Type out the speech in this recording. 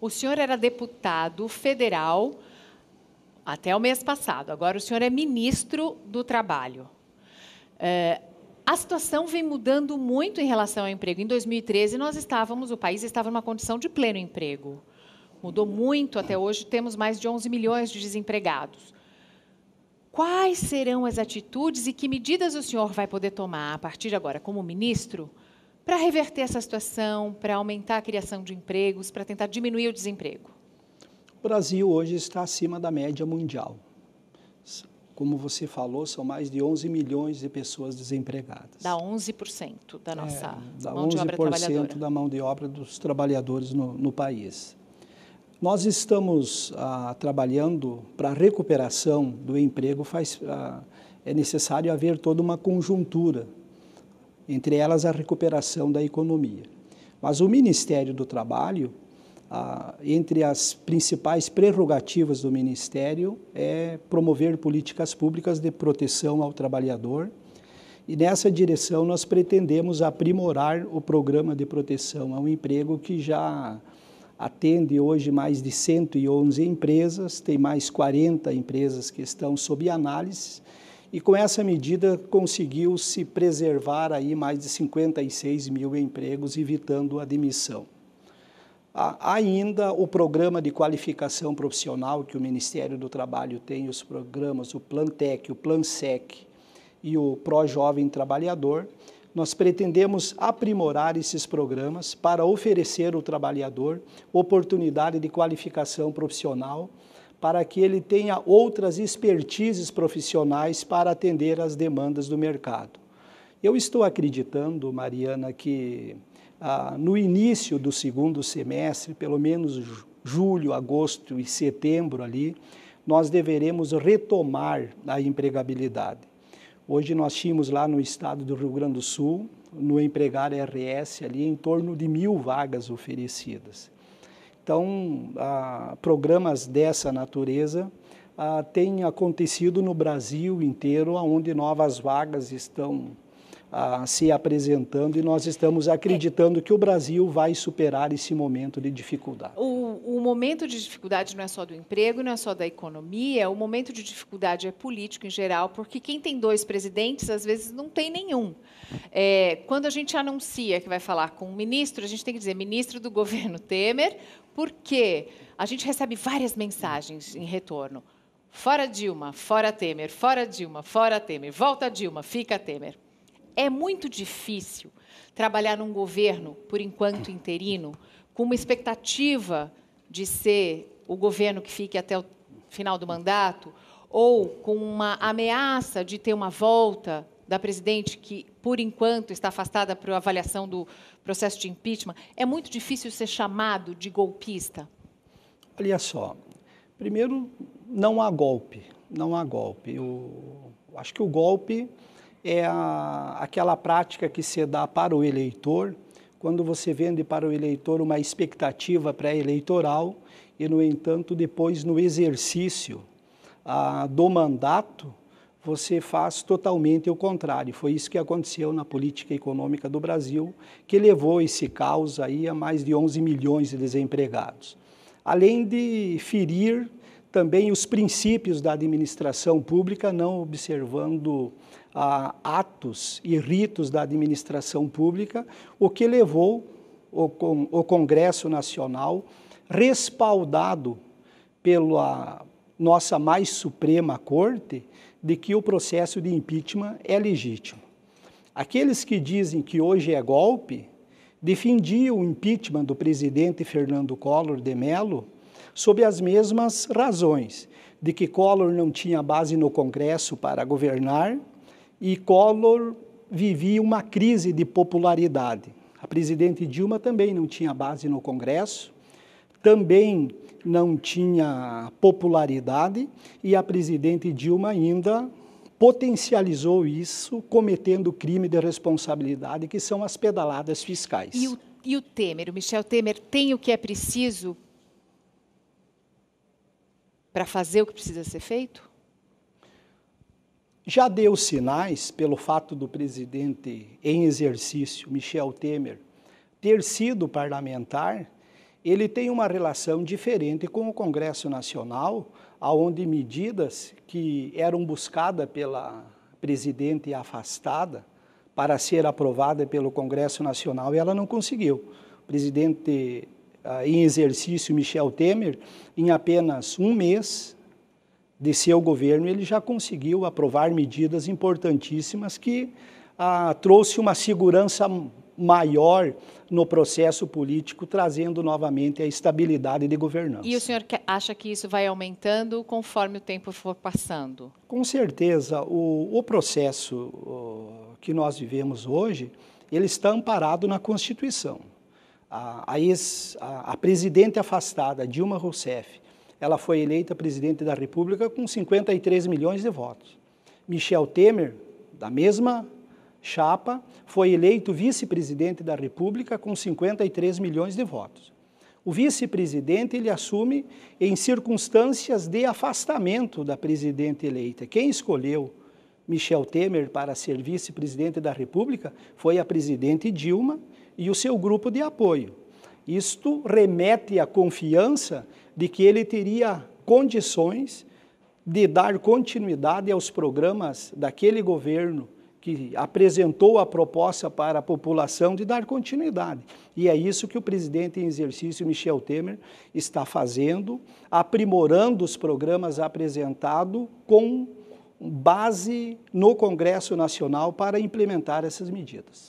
O senhor era deputado federal até o mês passado, agora o senhor é ministro do Trabalho. É, a situação vem mudando muito em relação ao emprego. Em 2013, nós estávamos, o país estava numa condição de pleno emprego. Mudou muito até hoje, temos mais de 11 milhões de desempregados. Quais serão as atitudes e que medidas o senhor vai poder tomar a partir de agora, como ministro, para reverter essa situação, para aumentar a criação de empregos, para tentar diminuir o desemprego? O Brasil hoje está acima da média mundial. Como você falou, são mais de 11 milhões de pessoas desempregadas. Dá 11% da é, nossa é, dá mão de obra trabalhadora. da mão de obra dos trabalhadores no, no país. Nós estamos ah, trabalhando para a recuperação do emprego, faz, ah, é necessário haver toda uma conjuntura entre elas a recuperação da economia. Mas o Ministério do Trabalho, entre as principais prerrogativas do Ministério, é promover políticas públicas de proteção ao trabalhador. E nessa direção nós pretendemos aprimorar o programa de proteção ao emprego que já atende hoje mais de 111 empresas, tem mais 40 empresas que estão sob análise e com essa medida conseguiu se preservar aí mais de 56 mil empregos, evitando a demissão. Há ainda o programa de qualificação profissional que o Ministério do Trabalho tem, os programas, o Plantec, o Plansec e o Pro Jovem Trabalhador, nós pretendemos aprimorar esses programas para oferecer ao trabalhador oportunidade de qualificação profissional para que ele tenha outras expertises profissionais para atender às demandas do mercado. Eu estou acreditando, Mariana, que ah, no início do segundo semestre, pelo menos julho, agosto e setembro ali, nós deveremos retomar a empregabilidade. Hoje nós tínhamos lá no estado do Rio Grande do Sul, no empregar RS ali, em torno de mil vagas oferecidas. Então, ah, programas dessa natureza ah, têm acontecido no Brasil inteiro, onde novas vagas estão ah, se apresentando e nós estamos acreditando é. que o Brasil vai superar esse momento de dificuldade. O, o, momento de dificuldade não é só do emprego, não é só da economia, o momento de dificuldade é político em geral, porque quem tem dois presidentes, às vezes, não tem nenhum. É, quando a gente anuncia que vai falar com um ministro, a gente tem que dizer ministro do governo Temer, porque a gente recebe várias mensagens em retorno. Fora Dilma, fora Temer, fora Dilma, fora Temer, volta Dilma, fica Temer. É muito difícil trabalhar num governo, por enquanto interino, com uma expectativa de ser o governo que fique até o final do mandato, ou com uma ameaça de ter uma volta da presidente que, por enquanto, está afastada para a avaliação do processo de impeachment, é muito difícil ser chamado de golpista? Olha só, primeiro, não há golpe, não há golpe. Eu acho que o golpe é a, aquela prática que se dá para o eleitor, quando você vende para o eleitor uma expectativa pré-eleitoral e, no entanto, depois no exercício ah, do mandato, você faz totalmente o contrário. Foi isso que aconteceu na política econômica do Brasil, que levou esse caos aí a mais de 11 milhões de desempregados. Além de ferir também os princípios da administração pública, não observando ah, atos e ritos da administração pública, o que levou o, con o Congresso Nacional, respaldado pela nossa mais suprema Corte, de que o processo de impeachment é legítimo. Aqueles que dizem que hoje é golpe defendiam o impeachment do presidente Fernando Collor de Mello sob as mesmas razões de que Collor não tinha base no Congresso para governar e Collor vivia uma crise de popularidade. A presidente Dilma também não tinha base no Congresso, também não tinha popularidade e a presidente Dilma ainda potencializou isso cometendo crime de responsabilidade, que são as pedaladas fiscais. E o, e o Temer, o Michel Temer, tem o que é preciso para fazer o que precisa ser feito? Já deu sinais pelo fato do presidente em exercício, Michel Temer, ter sido parlamentar, ele tem uma relação diferente com o Congresso Nacional, aonde medidas que eram buscadas pela presidente afastada para ser aprovada pelo Congresso Nacional, e ela não conseguiu. O presidente ah, em exercício Michel Temer, em apenas um mês de seu governo, ele já conseguiu aprovar medidas importantíssimas que ah, trouxe uma segurança maior no processo político, trazendo novamente a estabilidade de governança. E o senhor acha que isso vai aumentando conforme o tempo for passando? Com certeza. O, o processo o, que nós vivemos hoje, ele está amparado na Constituição a, a ex, a, a presidente afastada Dilma Rousseff, ela foi eleita presidente da República com 53 milhões de votos. Michel Temer, da mesma chapa, foi eleito vice-presidente da República com 53 milhões de votos. O vice-presidente ele assume em circunstâncias de afastamento da presidente eleita. Quem escolheu Michel Temer para ser vice-presidente da República foi a presidente Dilma e o seu grupo de apoio. Isto remete à confiança de que ele teria condições de dar continuidade aos programas daquele governo que apresentou a proposta para a população de dar continuidade. E é isso que o presidente em exercício Michel Temer está fazendo, aprimorando os programas apresentados com base no Congresso Nacional para implementar essas medidas.